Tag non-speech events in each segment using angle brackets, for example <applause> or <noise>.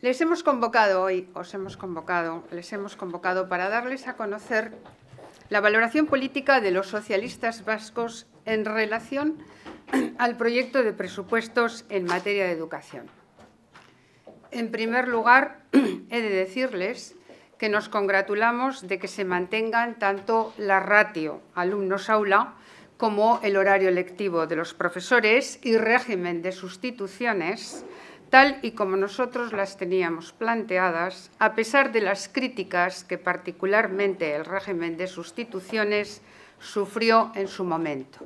Les hemos convocado hoy, os hemos convocado, les hemos convocado para darles a conocer la valoración política de los socialistas vascos en relación <clears throat> al proyecto de presupuestos en materia de educación. En primer lugar, <clears throat> he de decirles que nos congratulamos de que se mantengan tanto la ratio alumnos-aula como el horario lectivo de los profesores y régimen de sustituciones tal y como nosotros las teníamos planteadas, a pesar de las críticas que particularmente el régimen de sustituciones sufrió en su momento.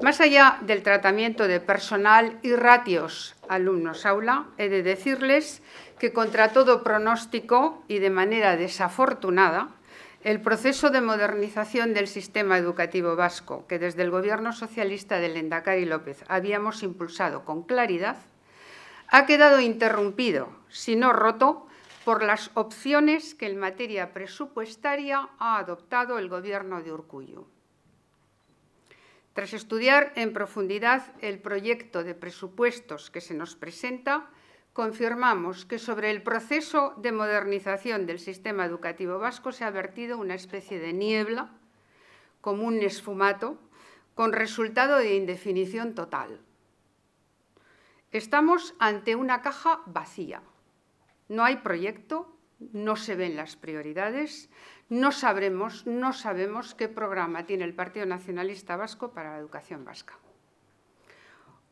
Más allá del tratamiento de personal y ratios alumnos-aula, he de decirles que contra todo pronóstico y de manera desafortunada, el proceso de modernización del sistema educativo vasco, que desde el Gobierno socialista del Endacari López habíamos impulsado con claridad, ha quedado interrumpido, si no roto, por las opciones que en materia presupuestaria ha adoptado el Gobierno de Urcuyo. Tras estudiar en profundidad el proyecto de presupuestos que se nos presenta, confirmamos que sobre el proceso de modernización del sistema educativo vasco se ha vertido una especie de niebla, como un esfumato, con resultado de indefinición total. Estamos ante una caja vacía. No hay proyecto, no se ven las prioridades, no sabremos, no sabemos qué programa tiene el Partido Nacionalista Vasco para la educación vasca.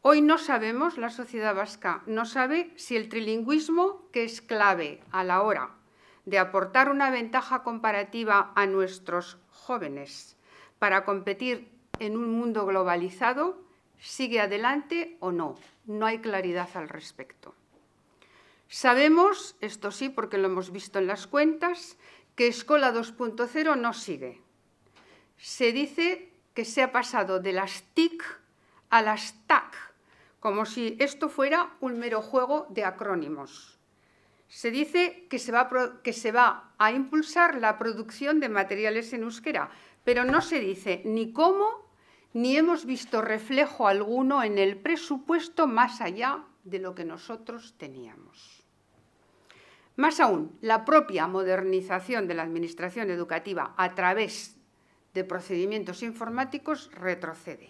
Hoy no sabemos, la sociedad vasca no sabe si el trilingüismo, que es clave a la hora de aportar una ventaja comparativa a nuestros jóvenes para competir en un mundo globalizado, sigue adelante o no no hay claridad al respecto. Sabemos, esto sí porque lo hemos visto en las cuentas, que Escola 2.0 no sigue. Se dice que se ha pasado de las TIC a las TAC, como si esto fuera un mero juego de acrónimos. Se dice que se va a, impulsar la producción de materiales en euskera, pero no se dice ni cómo ni hemos visto reflejo alguno en el presupuesto más allá de lo que nosotros teníamos. Más aún, la propia modernización de la Administración Educativa a través de procedimientos informáticos retrocede.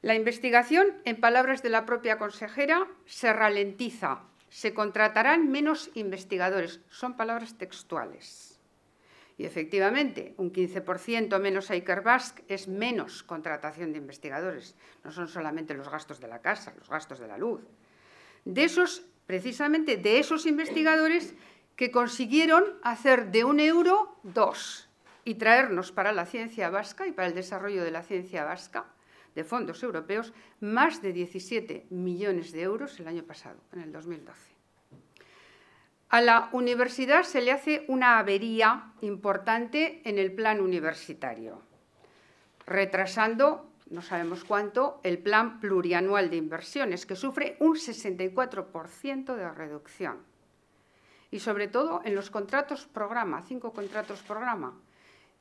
La investigación, en palabras de la propia consejera, se ralentiza, se contratarán menos investigadores, son palabras textuales. Y efectivamente, un 15% menos Iker Basque es menos contratación de investigadores. No son solamente los gastos de la casa, los gastos de la luz. De esos, precisamente de esos investigadores que consiguieron hacer de un euro dos y traernos para la ciencia vasca y para el desarrollo de la ciencia vasca de fondos europeos más de 17 millones de euros el año pasado, en el 2012. A la universidad se le hace una avería importante en el plan universitario, retrasando, no sabemos cuánto, el plan plurianual de inversiones, que sufre un 64% de reducción. Y sobre todo en los contratos programa, cinco contratos programa,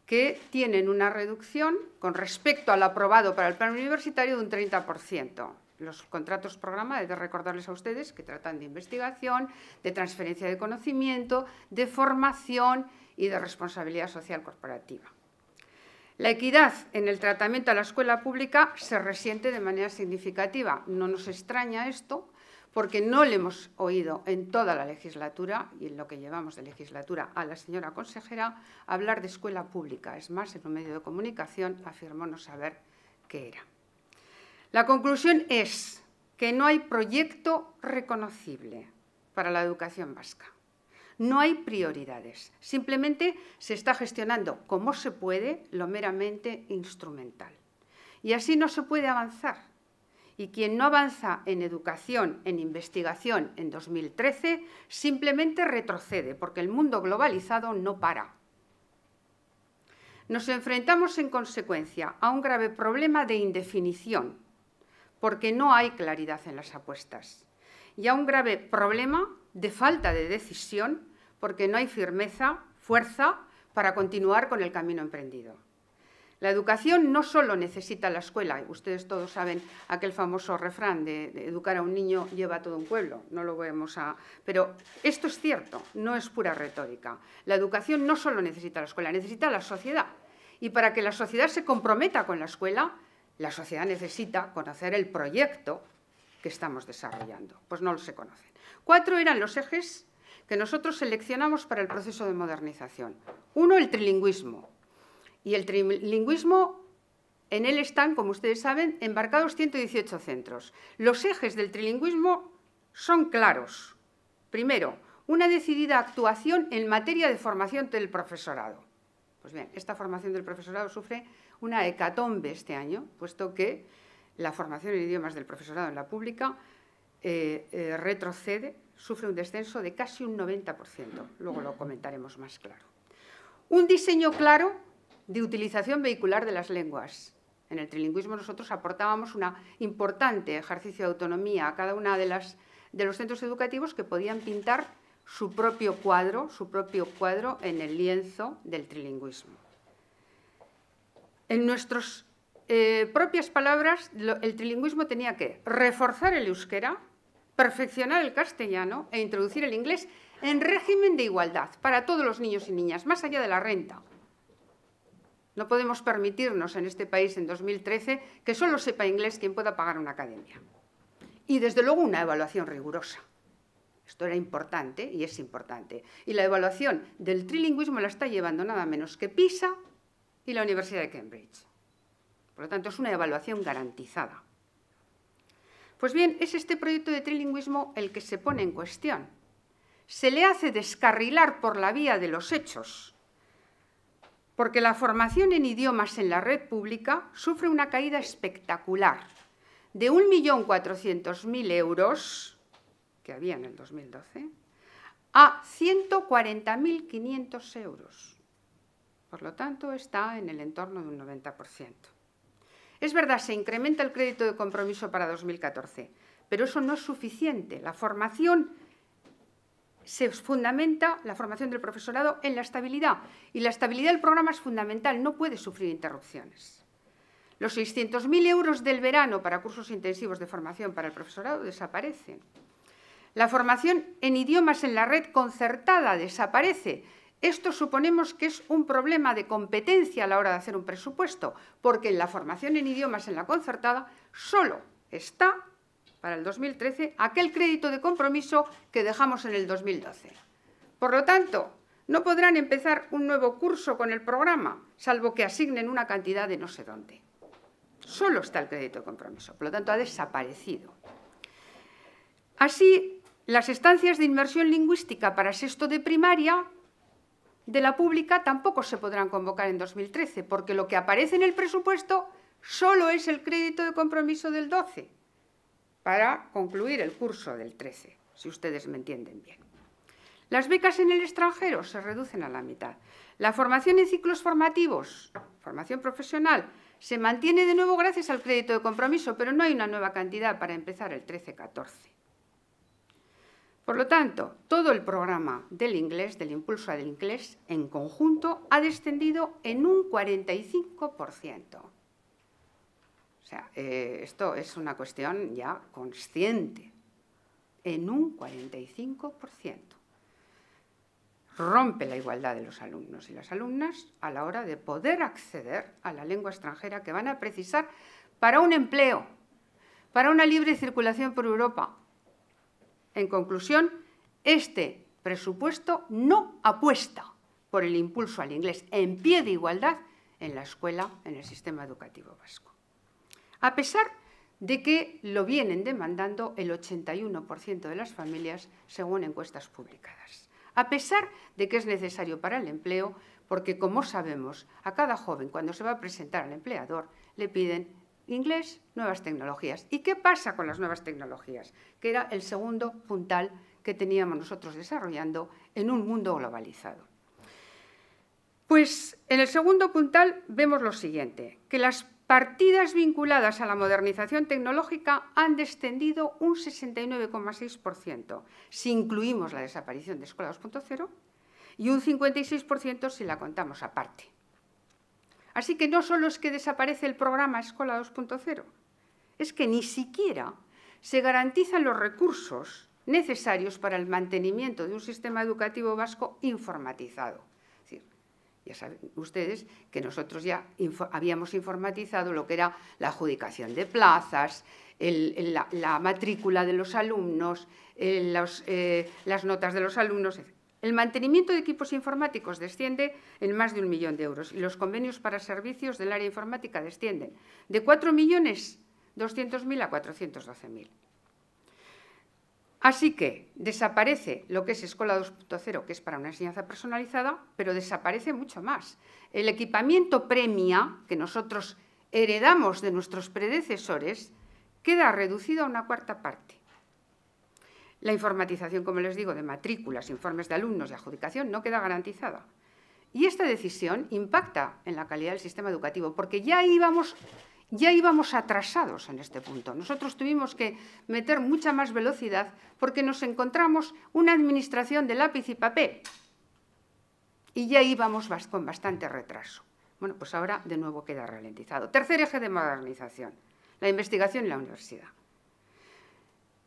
que tienen una reducción con respecto al aprobado para el plan universitario de un 30% los contratos programados, he de recordarles a ustedes, que tratan de investigación, de transferencia de conocimiento, de formación y de responsabilidad social corporativa. La equidad en el tratamiento a la escuela pública se resiente de manera significativa. No nos extraña esto, porque no le hemos oído en toda la legislatura y en lo que llevamos de legislatura a la señora consejera hablar de escuela pública. Es más, en un medio de comunicación afirmó no saber qué era. La conclusión es que no hay proyecto reconocible para la educación vasca. No hay prioridades, simplemente se está gestionando como se puede lo meramente instrumental. Y así no se puede avanzar. Y quien no avanza en educación, en investigación en 2013, simplemente retrocede, porque el mundo globalizado no para. Nos enfrentamos en consecuencia a un grave problema de indefinición porque no hay claridad en las apuestas. Y a un grave problema de falta de decisión, porque no hay firmeza, fuerza para continuar con el camino emprendido. La educación no solo necesita la escuela, ustedes todos saben aquel famoso refrán de, educar a un niño lleva a todo un pueblo, no lo vemos a... Pero esto es cierto, no es pura retórica. La educación no solo necesita la escuela, necesita la sociedad. Y para que la sociedad se comprometa con la escuela, la sociedad necesita conocer el proyecto que estamos desarrollando, pues no lo se conocen. Cuatro eran los ejes que nosotros seleccionamos para el proceso de modernización. Uno, el trilingüismo. Y el trilingüismo, en él están, como ustedes saben, embarcados 118 centros. Los ejes del trilingüismo son claros. Primero, una decidida actuación en materia de formación del profesorado. Pues bien, esta formación del profesorado sufre una hecatombe este año, puesto que la formación en idiomas del profesorado en la pública eh, eh, retrocede, sufre un descenso de casi un 90%. Luego lo comentaremos más claro. Un diseño claro de utilización vehicular de las lenguas. En el trilingüismo nosotros aportábamos un importante ejercicio de autonomía a cada una de de los centros educativos que podían pintar su propio cuadro, su propio cuadro en el lienzo del trilingüismo en nuestras eh, propias palabras, el trilingüismo tenía que reforzar el euskera, perfeccionar el castellano e introducir el inglés en régimen de igualdad para todos los niños y niñas, más allá de la renta. No podemos permitirnos en este país en 2013 que solo sepa inglés quien pueda pagar una academia. Y desde luego una evaluación rigurosa. Esto era importante y es importante. Y la evaluación del trilingüismo la está llevando nada menos que PISA y la Universidad de Cambridge. Por lo tanto, es una evaluación garantizada. Pues bien, es este proyecto de trilingüismo el que se pone en cuestión. Se le hace descarrilar por la vía de los hechos, porque la formación en idiomas en la red pública sufre una caída espectacular de 1.400.000 euros, que había en el 2012, a 140.500 euros. Por lo tanto, está en el entorno de un 90%. Es verdad, se incrementa el crédito de compromiso para 2014, pero eso no es suficiente. La formación se fundamenta, la formación del profesorado, en la estabilidad. Y la estabilidad del programa es fundamental, no puede sufrir interrupciones. Los 600.000 euros del verano para cursos intensivos de formación para el profesorado desaparecen. La formación en idiomas en la red concertada desaparece esto suponemos que es un problema de competencia a la hora de hacer un presupuesto, porque en la formación en idiomas en la concertada solo está para el 2013 aquel crédito de compromiso que dejamos en el 2012. Por lo tanto, no podrán empezar un nuevo curso con el programa, salvo que asignen una cantidad de no sé dónde. Solo está el crédito de compromiso, por lo tanto ha desaparecido. Así, las estancias de inversión lingüística para sexto de primaria de la pública tampoco se podrán convocar en 2013, porque lo que aparece en el presupuesto solo es el crédito de compromiso del 12 para concluir el curso del 13, si ustedes me entienden bien. Las becas en el extranjero se reducen a la mitad. La formación en ciclos formativos, formación profesional, se mantiene de nuevo gracias al crédito de compromiso, pero no hay una nueva cantidad para empezar el 13-14. Por lo tanto, todo el programa del inglés, del impulso al inglés, en conjunto, ha descendido en un 45%. O sea, eh, esto es una cuestión ya consciente, en un 45%. Rompe la igualdad de los alumnos y las alumnas a la hora de poder acceder a la lengua extranjera que van a precisar para un empleo, para una libre circulación por Europa, en conclusión, este presupuesto no apuesta por el impulso al inglés en pie de igualdad en la escuela, en el sistema educativo vasco. A pesar de que lo vienen demandando el 81% de las familias según encuestas publicadas. A pesar de que es necesario para el empleo, porque como sabemos, a cada joven cuando se va a presentar al empleador le piden Inglés, nuevas tecnologías. ¿Y qué pasa con las nuevas tecnologías? Que era el segundo puntal que teníamos nosotros desarrollando en un mundo globalizado. Pues en el segundo puntal vemos lo siguiente, que las partidas vinculadas a la modernización tecnológica han descendido un 69,6% si incluimos la desaparición de Escuela 2.0 y un 56% si la contamos aparte. Así que no solo es que desaparece el programa Escola 2.0, es que ni siquiera se garantizan los recursos necesarios para el mantenimiento de un sistema educativo vasco informatizado. Es decir, ya saben ustedes que nosotros ya habíamos informatizado lo que era la adjudicación de plazas, la, matrícula de los alumnos, eh, las notas de los alumnos, etc. El mantenimiento de equipos informáticos desciende en más de un millón de euros y los convenios para servicios del área informática descienden de 4.200.000 a 412.000. Así que desaparece lo que es Escuela 2.0, que es para una enseñanza personalizada, pero desaparece mucho más. El equipamiento premia, que nosotros heredamos de nuestros predecesores, queda reducido a una cuarta parte. La informatización, como les digo, de matrículas, informes de alumnos y adjudicación no queda garantizada. Y esta decisión impacta en la calidad del sistema educativo, porque ya íbamos, ya íbamos atrasados en este punto. Nosotros tuvimos que meter mucha más velocidad porque nos encontramos una administración de lápiz y papel y ya íbamos con bastante retraso. Bueno, pues ahora de nuevo queda ralentizado. Tercer eje de modernización, la investigación y la universidad.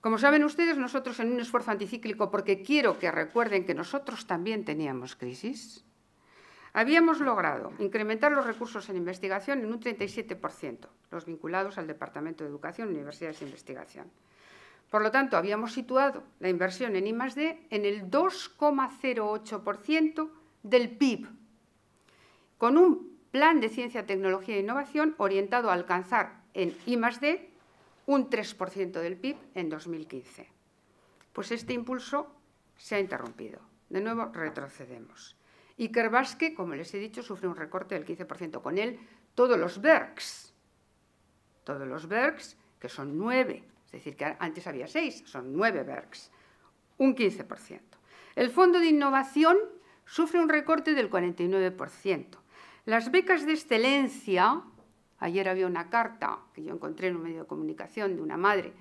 Como saben ustedes, nosotros en un esfuerzo anticíclico, porque quiero que recuerden que nosotros también teníamos crisis, habíamos logrado incrementar los recursos en investigación en un 37%, los vinculados al Departamento de Educación, Universidades e Investigación. Por lo tanto, habíamos situado la inversión en I+.D. en el 2,08% del PIB, con un plan de ciencia, tecnología e innovación orientado a alcanzar en I+.D un 3% del PIB en 2015. Pues este impulso se ha interrumpido. De nuevo, retrocedemos. Y Kerbasque, como les he dicho, sufre un recorte del 15%. Con él, todos los BERCs, todos los BERCs, que son nueve, es decir, que antes había seis, son nueve BERCs, un 15%. El Fondo de Innovación sufre un recorte del 49%. Las becas de excelencia Ayer había una carta que yo encontré en un medio de comunicación de una madre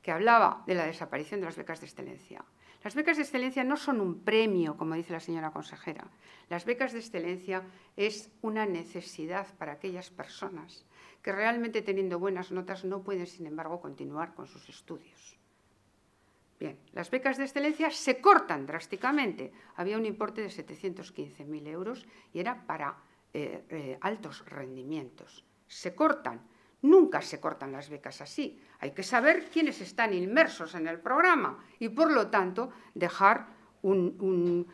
que hablaba de la desaparición de las becas de excelencia. Las becas de excelencia no son un premio, como dice la señora consejera. Las becas de excelencia es una necesidad para aquellas personas que realmente teniendo buenas notas no pueden, sin embargo, continuar con sus estudios. Bien, las becas de excelencia se cortan drásticamente. Había un importe de 715.000 euros y era para eh, eh, altos rendimientos se cortan. Nunca se cortan las becas así. Hay que saber quiénes están inmersos en el programa y, por lo tanto, dejar un,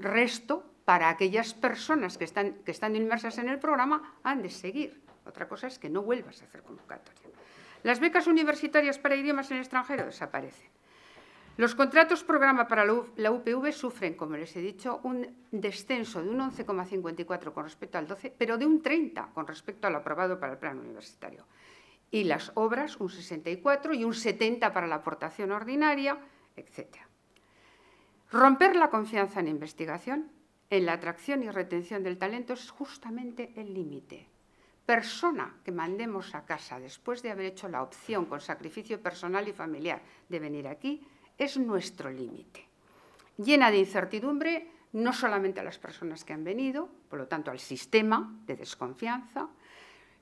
resto para aquellas personas que están, que están inmersas en el programa han de seguir. Otra cosa es que no vuelvas a hacer convocatoria. Las becas universitarias para idiomas en extranjero desaparecen. Los contratos programa para la UPV sufren, como les he dicho, un descenso de un 11,54 con respecto al 12, pero de un 30 con respecto a lo aprobado para el plan universitario. Y las obras un 64 y un 70 para la aportación ordinaria, etc. Romper la confianza en investigación, en la atracción y retención del talento es justamente el límite. Persona que mandemos a casa después de haber hecho la opción con sacrificio personal y familiar de venir aquí, es nuestro límite. Llena de incertidumbre no solamente a las personas que han venido, por lo tanto al sistema de desconfianza,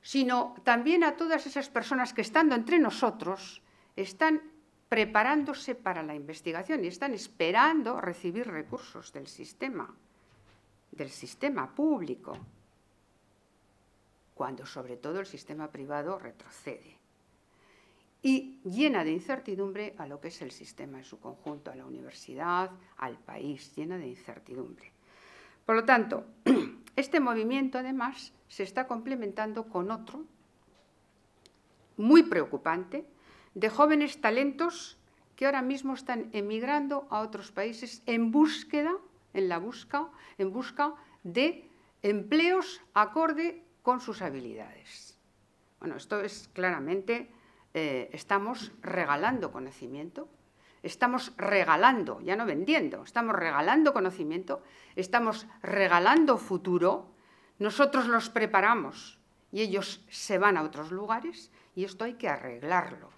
sino también a todas esas personas que estando entre nosotros están preparándose para la investigación y están esperando recibir recursos del sistema, del sistema público, cuando sobre todo el sistema privado retrocede y llena de incertidumbre a lo que es el sistema en su conjunto, a la universidad, al país, llena de incertidumbre. Por lo tanto, <clears throat> este movimiento además se está complementando con otro muy preocupante de jóvenes talentos que ahora mismo están emigrando a otros países en búsqueda, en la búsqueda en busca de empleos acorde con sus habilidades. Bueno, esto es claramente eh, estamos regalando conocimiento, estamos regalando, ya no vendiendo, estamos regalando conocimiento, estamos regalando futuro, nosotros los preparamos y ellos se van a otros lugares y esto hay que arreglarlo.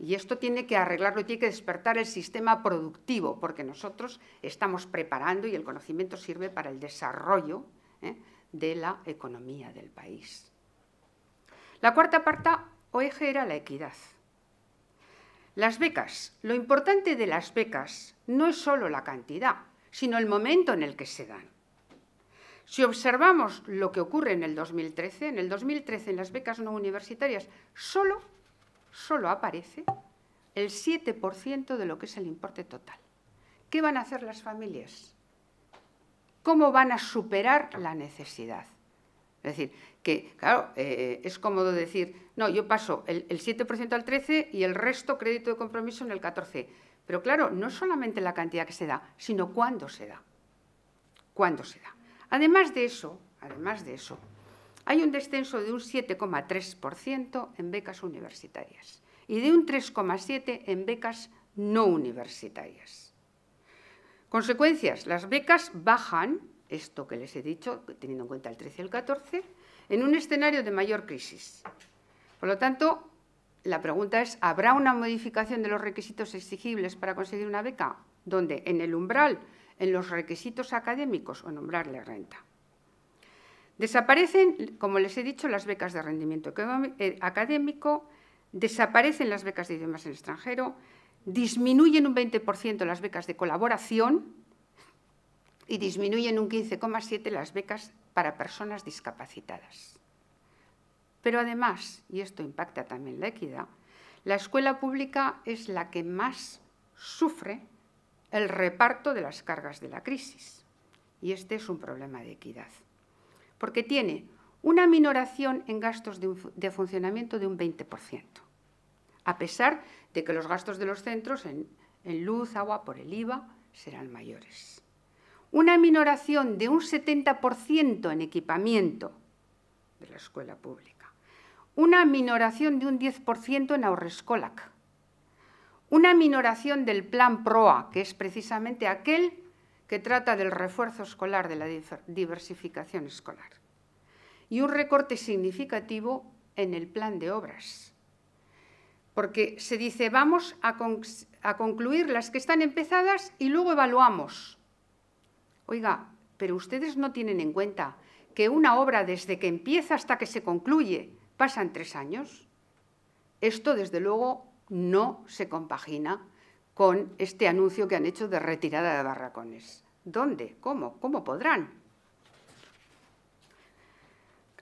Y esto tiene que arreglarlo tiene que despertar el sistema productivo, porque nosotros estamos preparando y el conocimiento sirve para el desarrollo ¿eh? de la economía del país. La cuarta, parte o eje era la equidad. Las becas. Lo importante de las becas no es solo la cantidad, sino el momento en el que se dan. Si observamos lo que ocurre en el 2013, en el 2013 en las becas no universitarias solo, solo aparece el 7% de lo que es el importe total. ¿Qué van a hacer las familias? ¿Cómo van a superar la necesidad? Es decir, que, claro, eh, es cómodo decir, no, yo paso el, 7% al 13% y el resto crédito de compromiso en el 14%. Pero claro, no solamente la cantidad que se da, sino cuándo se da. Cuándo se da. Además de eso, además de eso, hay un descenso de un 7,3% en becas universitarias y de un 3,7% en becas no universitarias. Consecuencias, las becas bajan, esto que les he dicho, teniendo en cuenta el 13 y el 14, en un escenario de mayor crisis. Por lo tanto, la pregunta es, ¿habrá una modificación de los requisitos exigibles para conseguir una beca? donde En el umbral, en los requisitos académicos o nombrarle renta. Desaparecen, como les he dicho, las becas de rendimiento eh, académico, desaparecen las becas de idiomas en el extranjero, disminuyen un 20% las becas de colaboración, y disminuyen un 15,7 las becas para personas discapacitadas. Pero además, y esto impacta también la equidad, la escuela pública es la que más sufre el reparto de las cargas de la crisis. Y este es un problema de equidad, porque tiene una minoración en gastos de, funcionamiento de un 20%, a pesar de que los gastos de los centros en luz, agua, por el IVA, serán mayores una minoración de un 70% en equipamiento de la escuela pública, una minoración de un 10% en ahorrescolac, una minoración del plan PROA, que es precisamente aquel que trata del refuerzo escolar, de la diversificación escolar, y un recorte significativo en el plan de obras. Porque se dice, vamos a concluir las que están empezadas y luego evaluamos Oiga, pero ustedes no tienen en cuenta que una obra desde que empieza hasta que se concluye pasan tres años. Esto, desde luego, no se compagina con este anuncio que han hecho de retirada de barracones. ¿Dónde? ¿Cómo? ¿Cómo podrán?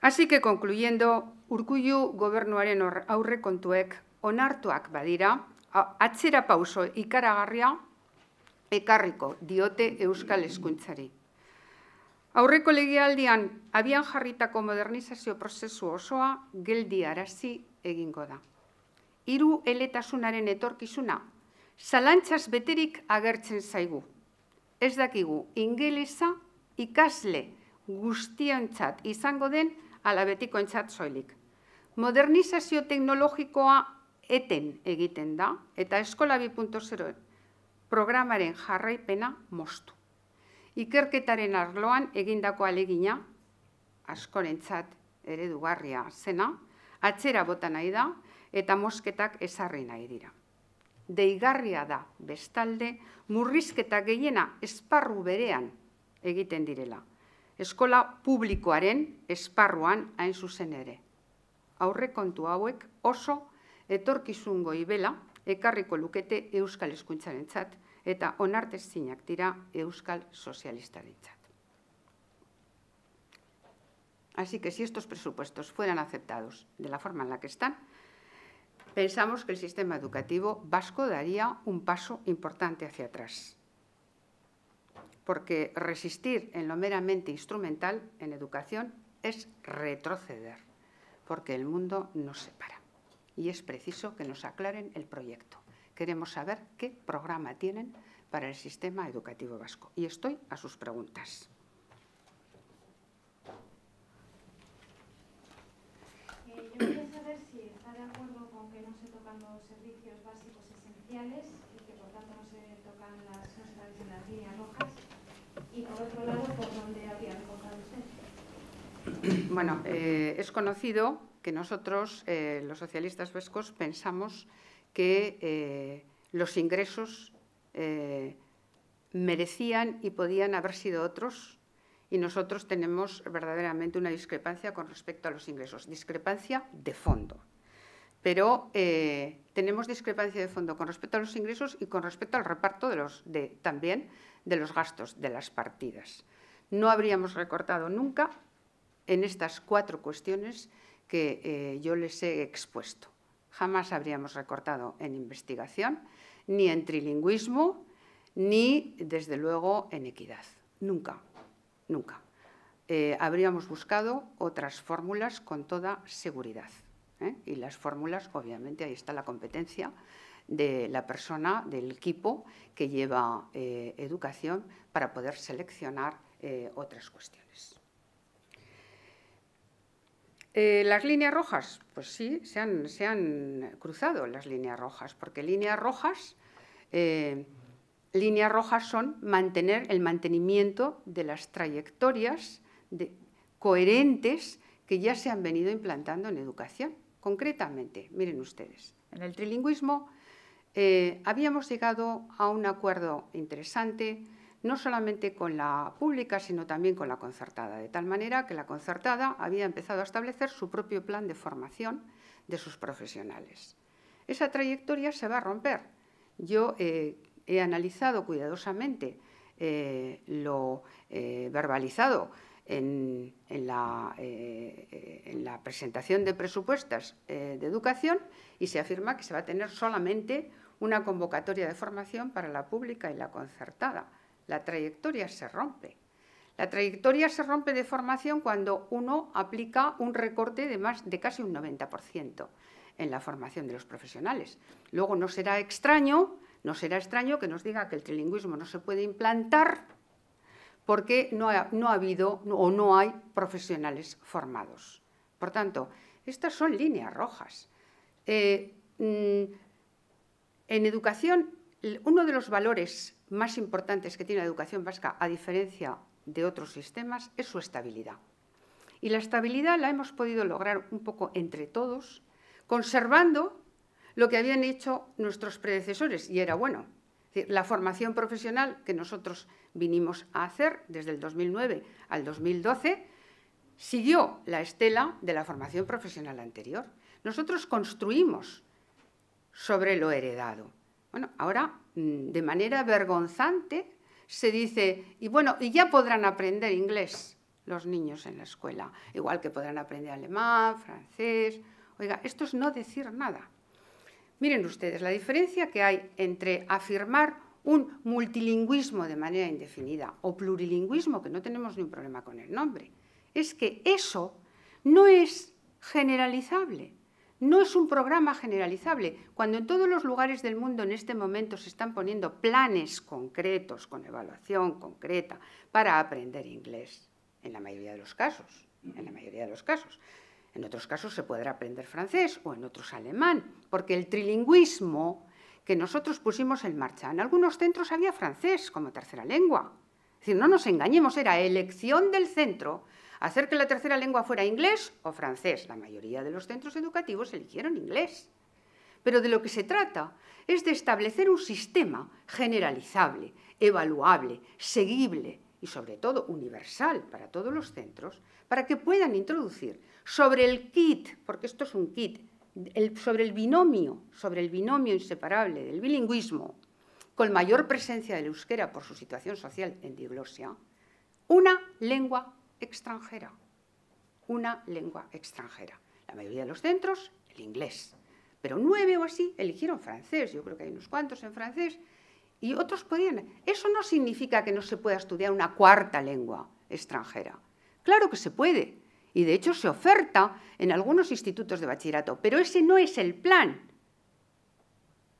Así que concluyendo, Urkullu gobernuaren aurrekontuek onartuak badira, atzera pauso Caragarria, ekarriko diote Euskal Eskuntzari. Aurreko legialdian abian jarritako modernizazio prozesu osoa geldi arazi egingo da. Hiru eletasunaren etorkizuna, zalantzaz beterik agertzen zaigu. Ez dakigu, ingeleza ikasle guztiontzat izango den alabetiko entzat zoilik. Modernizazio teknologikoa eten egiten da, eta eskola 2.0 programaren jarraipena mostu. Ikerketaren arloan egindako alegina, askorentzat eredugarria zena, atzera bota nahi da eta mosketak esarri nahi dira. Deigarria da, bestalde, murrizketa gehiena esparru berean egiten direla. Eskola publikoaren esparruan hain zuzen ere. Aurrekontu hauek oso etorkizungo ibela, ekarriko lukete euskal chat eta onartezinak dira euskal chat. Así que si estos presupuestos fueran aceptados de la forma en la que están, pensamos que el sistema educativo vasco daría un paso importante hacia atrás. Porque resistir en lo meramente instrumental en educación es retroceder, porque el mundo nos separa y es preciso que nos aclaren el proyecto. Queremos saber qué programa tienen para el sistema educativo vasco. Y estoy a sus preguntas. Eh, yo quería saber si está de acuerdo con que no se tocan los servicios básicos esenciales y que por tanto no se tocan las, no se las líneas rojas. Y por otro lado, ¿por dónde habría encontrado usted? Bueno, eh, es conocido que nosotros, eh, los socialistas vascos, pensamos que eh, los ingresos eh, merecían y podían haber sido otros y nosotros tenemos verdaderamente una discrepancia con respecto a los ingresos, discrepancia de fondo. Pero tenemos discrepancia de fondo con respecto a los ingresos y con respecto al reparto de los, también de los gastos, de las partidas. No habríamos recortado nunca en estas cuatro cuestiones que eh, yo les he expuesto. Jamás habríamos recortado en investigación, ni en trilingüismo, ni, desde luego, en equidad. Nunca, nunca. Eh, habríamos buscado otras fórmulas con toda seguridad. ¿eh? Y las fórmulas, obviamente, ahí está la competencia de la persona, del equipo que lleva educación para poder seleccionar otras cuestiones. Eh, las líneas rojas, pues sí, se han, cruzado las líneas rojas, porque líneas rojas, eh, rojas son mantener el mantenimiento de las trayectorias coherentes que ya se han venido implantando en educación. Concretamente, miren ustedes, en el trilingüismo eh, habíamos llegado a un acuerdo interesante no solamente con la pública, sino también con la concertada, de tal manera que la concertada había empezado a establecer su propio plan de formación de sus profesionales. Esa trayectoria se va a romper. Yo eh, he analizado cuidadosamente eh, lo eh, verbalizado en, la, en, la, presentación de presupuestos de educación y se afirma que se va a tener solamente una convocatoria de formación para la pública y la concertada la trayectoria se rompe. La trayectoria se rompe de formación cuando uno aplica un recorte de más de casi un 90% en la formación de los profesionales. Luego no será extraño, no será extraño que nos diga que el trilingüismo no se puede implantar porque no ha, habido o no hay profesionales formados. Por tanto, estas son líneas rojas. Eh, mm, en educación uno de los valores más importantes que tiene la educación vasca, a diferencia de otros sistemas, es su estabilidad. Y la estabilidad la hemos podido lograr un poco entre todos, conservando lo que habían hecho nuestros predecesores, y era bueno. la formación profesional que nosotros vinimos a hacer desde el 2009 al 2012 siguió la estela de la formación profesional anterior. Nosotros construimos sobre lo heredado. Bueno, ahora mm, de manera vergonzante se dice, y bueno, y ya podrán aprender inglés los niños en la escuela, igual que podrán aprender alemán, francés. Oiga, esto es no decir nada. Miren ustedes la diferencia que hay entre afirmar un multilingüismo de manera indefinida o plurilingüismo, que no tenemos ni un problema con el nombre. Es que eso no es generalizable. No es un programa generalizable. Cuando en todos los lugares del mundo en este momento se están poniendo planes concretos, con evaluación concreta, para aprender inglés, en la mayoría de los casos, en la mayoría de los casos. En otros casos se podrá aprender francés o en otros alemán, porque el trilingüismo que nosotros pusimos en marcha, en algunos centros había francés como tercera lengua. Es decir, no nos engañemos, era elección del centro hacer que la tercera lengua fuera inglés o francés. La mayoría de los centros educativos eligieron inglés. Pero de lo que se trata es de establecer un sistema generalizable, evaluable, seguible y sobre todo universal para todos los centros, para que puedan introducir sobre el kit, porque esto es un kit, sobre el binomio, sobre el binomio inseparable del bilingüismo, con mayor presencia del euskera por su situación social en diglosia, una lengua extranjera, una lengua extranjera. La mayoría de los centros, el inglés. Pero nueve o así eligieron francés, yo creo que hay unos cuantos en francés, y otros podían. Eso no significa que no se pueda estudiar una cuarta lengua extranjera. Claro que se puede, y de hecho se oferta en algunos institutos de bachillerato, pero ese no es el plan.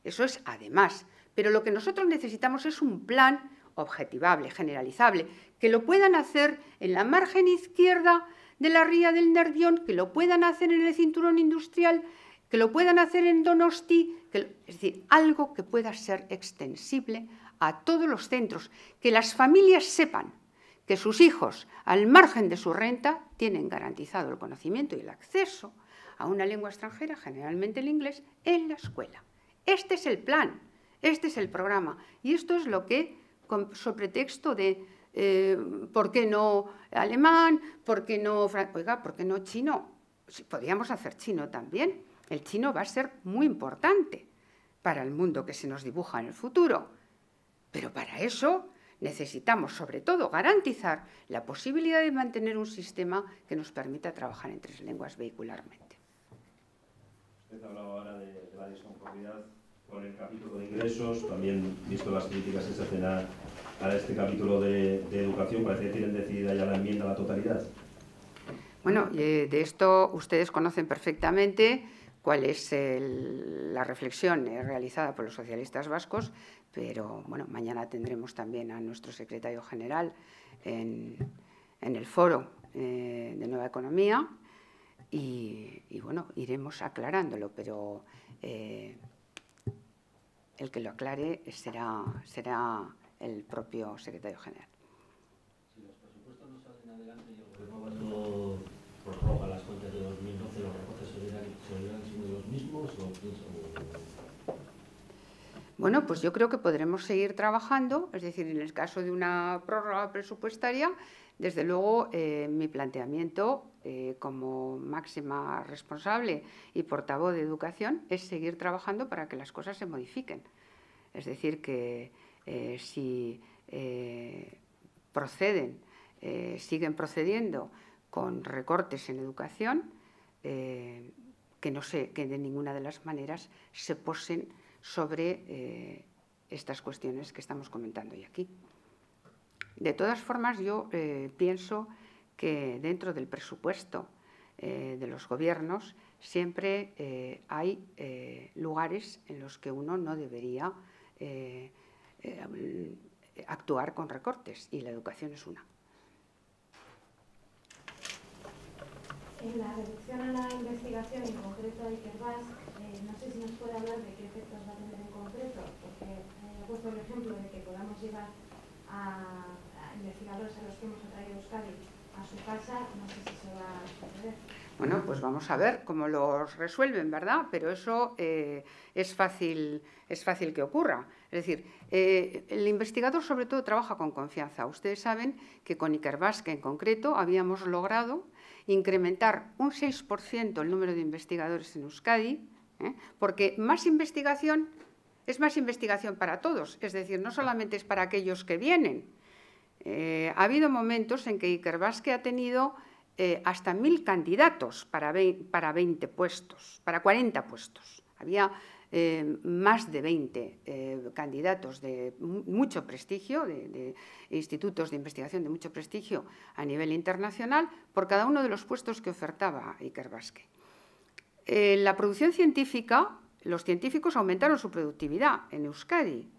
Eso es además. Pero lo que nosotros necesitamos es un plan objetivable, generalizable, que lo puedan hacer en la margen izquierda de la ría del Nervión, que lo puedan hacer en el cinturón industrial, que lo puedan hacer en Donosti, que es decir, algo que pueda ser extensible a todos los centros, que las familias sepan que sus hijos, al margen de su renta, tienen garantizado el conocimiento y el acceso a una lengua extranjera, generalmente el inglés, en la escuela. Este es el plan, este es el programa y esto es lo que, con, sobre texto de eh, ¿por qué no alemán? ¿Por qué no, oiga, ¿por qué no chino? Podríamos hacer chino también. El chino va a ser muy importante para el mundo que se nos dibuja en el futuro. Pero para eso necesitamos, sobre todo, garantizar la posibilidad de mantener un sistema que nos permita trabajar en tres lenguas vehicularmente. Usted ahora la con el capítulo de ingresos, también visto las críticas que se hacen a, este capítulo de, educación, parece que tienen decidida ya la enmienda a la totalidad. Bueno, eh, de esto ustedes conocen perfectamente cuál es la reflexión eh, realizada por los socialistas vascos, pero bueno, mañana tendremos también a nuestro secretario general en, el foro eh, de Nueva Economía y, bueno, iremos aclarándolo, pero el que lo aclare será, será el propio secretario general. Si los presupuestos no salen adelante y el gobierno vasco prorroga las cuentas de 2012, ¿los recortes seguirán siendo los mismos o pienso? Bueno, pues yo creo que podremos seguir trabajando, es decir, en el caso de una prórroga presupuestaria, desde luego, eh, mi planteamiento eh, como máxima responsable y portavoz de educación es seguir trabajando para que las cosas se modifiquen. Es decir, que eh, si proceden, siguen procediendo con recortes en educación, que no sé que de ninguna de las maneras se posen sobre estas cuestiones que estamos comentando hoy aquí. De todas formas, yo eh, pienso que dentro del presupuesto eh, de los gobiernos siempre eh, hay lugares en los que uno no debería actuar con recortes y la educación es una. En la reducción a la investigación, en concreto a ver, no sé si nos puede hablar de qué efectos va a tener en concreto, porque he puesto el ejemplo de que podamos llevar a investigadores a los que hemos atraído Euskadi a su casa, no sé si se va a Bueno, pues vamos a ver cómo los resuelven, ¿verdad? Pero eso eh, es, fácil, es fácil que ocurra. Es decir, eh, el investigador sobre todo trabaja con confianza. Ustedes saben que con Iker en concreto habíamos logrado incrementar un 6% el número de investigadores en Euskadi, ¿eh? porque más investigación es más investigación para todos, es decir, no solamente es para aquellos que vienen, eh, ha habido momentos en que Iker ha tenido eh, hasta mil candidatos para, para 20 puestos, para 40 puestos. Había eh, más de 20 candidatos de mucho prestigio, de, institutos de investigación de mucho prestigio a nivel internacional, por cada uno de los puestos que ofertaba Iker Vázquez. la producción científica, los científicos aumentaron su productividad en Euskadi,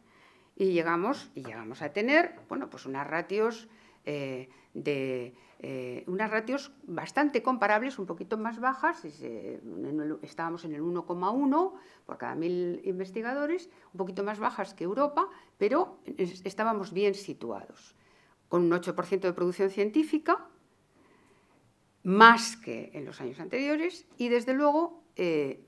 y llegamos, y llegamos a tener bueno, pues unas ratios eh, de eh, unas ratios bastante comparables, un poquito más bajas, eh, estábamos en el 1,1 por cada mil investigadores, un poquito más bajas que Europa, pero estábamos bien situados, con un 8% de producción científica, más que en los años anteriores, y desde luego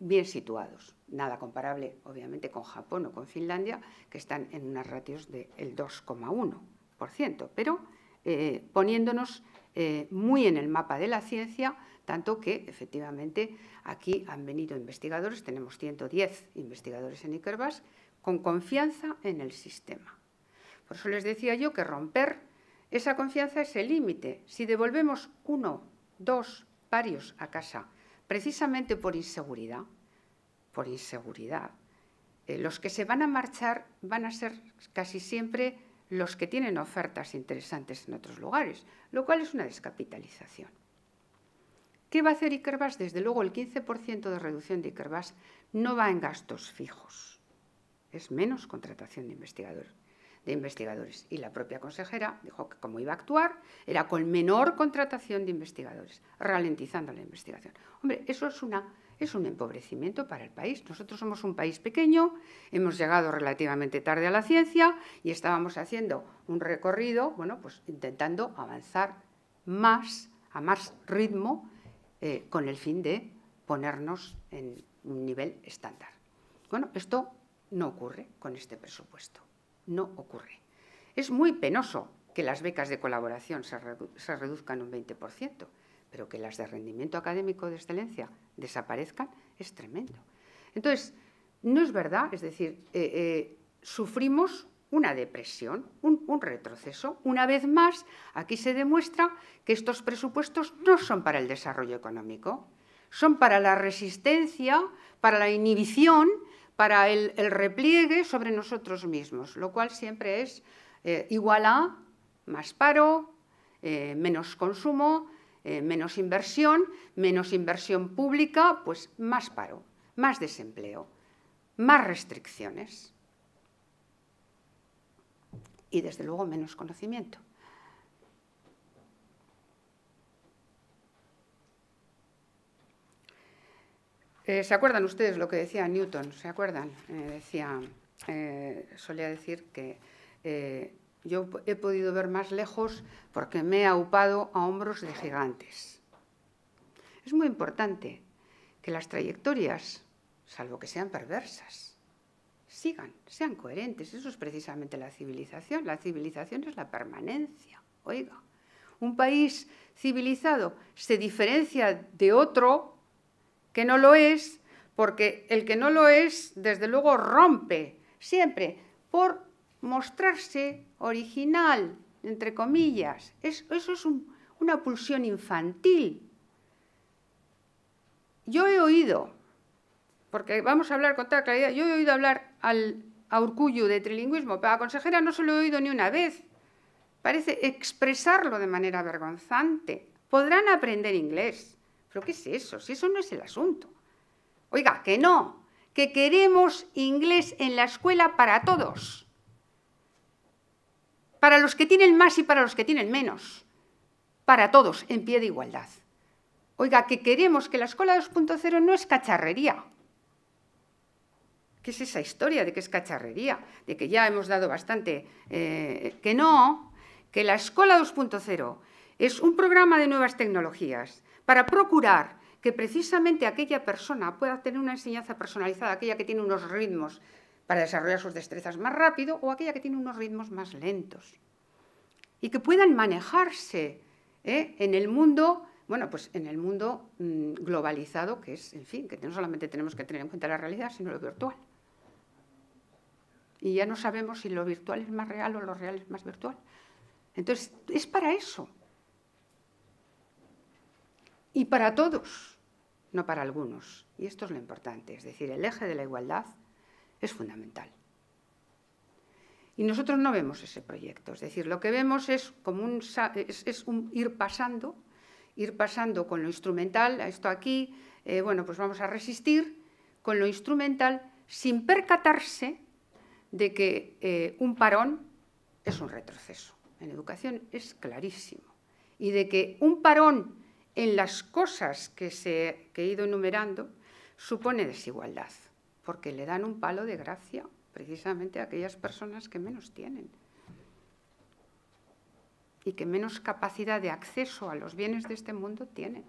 bien situados nada comparable obviamente con Japón o con Finlandia, que están en unas ratios del 2,1%, pero eh, poniéndonos eh, muy en el mapa de la ciencia, tanto que efectivamente aquí han venido investigadores, tenemos 110 investigadores en Ikerbas, con confianza en el sistema. Por eso les decía yo que romper esa confianza es el límite. Si devolvemos uno, dos, varios a casa, precisamente por inseguridad, por inseguridad. Eh, los que se van a marchar van a ser casi siempre los que tienen ofertas interesantes en otros lugares, lo cual es una descapitalización. ¿Qué va a hacer Ikerbas? Desde luego el 15% de reducción de ikerbas no va en gastos fijos, es menos contratación de investigadores, de investigadores. Y la propia consejera dijo que como iba a actuar era con menor contratación de investigadores, ralentizando la investigación. Hombre, eso es una es un empobrecimiento para el país. Nosotros somos un país pequeño, hemos llegado relativamente tarde a la ciencia y estábamos haciendo un recorrido, bueno, pues intentando avanzar más, a más ritmo, eh, con el fin de ponernos en un nivel estándar. Bueno, esto no ocurre con este presupuesto, no ocurre. Es muy penoso que las becas de colaboración se reduzcan un 20% pero que las de rendimiento académico de excelencia desaparezcan es tremendo. Entonces, no es verdad, es decir, eh, eh, sufrimos una depresión, un, retroceso. Una vez más, aquí se demuestra que estos presupuestos no son para el desarrollo económico, son para la resistencia, para la inhibición, para el, repliegue sobre nosotros mismos, lo cual siempre es eh, igual a más paro, menos consumo, eh, menos inversión, menos inversión pública, pues más paro, más desempleo, más restricciones y desde luego menos conocimiento. Eh, ¿Se acuerdan ustedes lo que decía Newton? ¿Se acuerdan? Eh, decía, solía decir que yo he podido ver más lejos porque me he aupado a hombros de gigantes. Es muy importante que las trayectorias, salvo que sean perversas, sigan, sean coherentes. Eso es precisamente la civilización. La civilización es la permanencia. Oiga, un país civilizado se diferencia de otro que no lo es porque el que no lo es, desde luego, rompe siempre por mostrarse original, entre comillas. eso es una pulsión infantil. Yo he oído, porque vamos a hablar con toda claridad, yo he oído hablar al, a de trilingüismo, pero a consejera no se lo he oído ni una vez. Parece expresarlo de manera vergonzante. Podrán aprender inglés, pero ¿qué es eso? Si eso no es el asunto. Oiga, que no, que queremos inglés en la escuela para todos para los que tienen más y para los que tienen menos, para todos en pie de igualdad. Oiga, que queremos que la escuela 2.0 no es cacharrería. ¿Qué es esa historia de que es cacharrería? De que ya hemos dado bastante. Eh, que no, que la escuela 2.0 es un programa de nuevas tecnologías para procurar que precisamente aquella persona pueda tener una enseñanza personalizada, aquella que tiene unos ritmos para desarrollar sus destrezas más rápido o aquella que tiene unos ritmos más lentos. Y que puedan manejarse ¿eh? en el mundo, bueno, pues en el mundo mm, globalizado, que es, en fin, que no solamente tenemos que tener en cuenta la realidad, sino lo virtual. Y ya no sabemos si lo virtual es más real o lo real es más virtual. Entonces, es para eso. Y para todos, no para algunos. Y esto es lo importante, es decir, el eje de la igualdad es fundamental. Y nosotros no vemos ese proyecto, es decir, lo que vemos es como un, un ir pasando, ir pasando con lo instrumental, a esto aquí, eh, bueno, pues vamos a resistir con lo instrumental sin percatarse de que eh, un parón es un retroceso. En educación es clarísimo. Y de que un parón en las cosas que he ido enumerando supone desigualdad porque le dan un palo de gracia precisamente a aquellas personas que menos tienen y que menos capacidad de acceso a los bienes de este mundo tienen.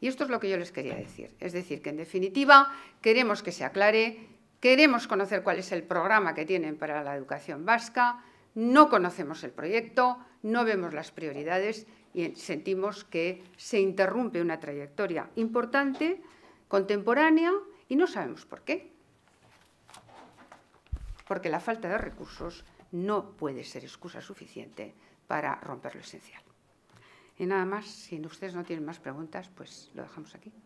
Y esto es lo que yo les quería decir. Es decir, que en definitiva queremos que se aclare, queremos conocer cuál es el programa que tienen para la educación vasca, no conocemos el proyecto, no vemos las prioridades y sentimos que se interrumpe una trayectoria importante contemporánea y no sabemos por qué. Porque la falta de recursos no puede ser excusa suficiente para romper lo esencial. Y nada más, si ustedes no tienen más preguntas, pues lo dejamos aquí.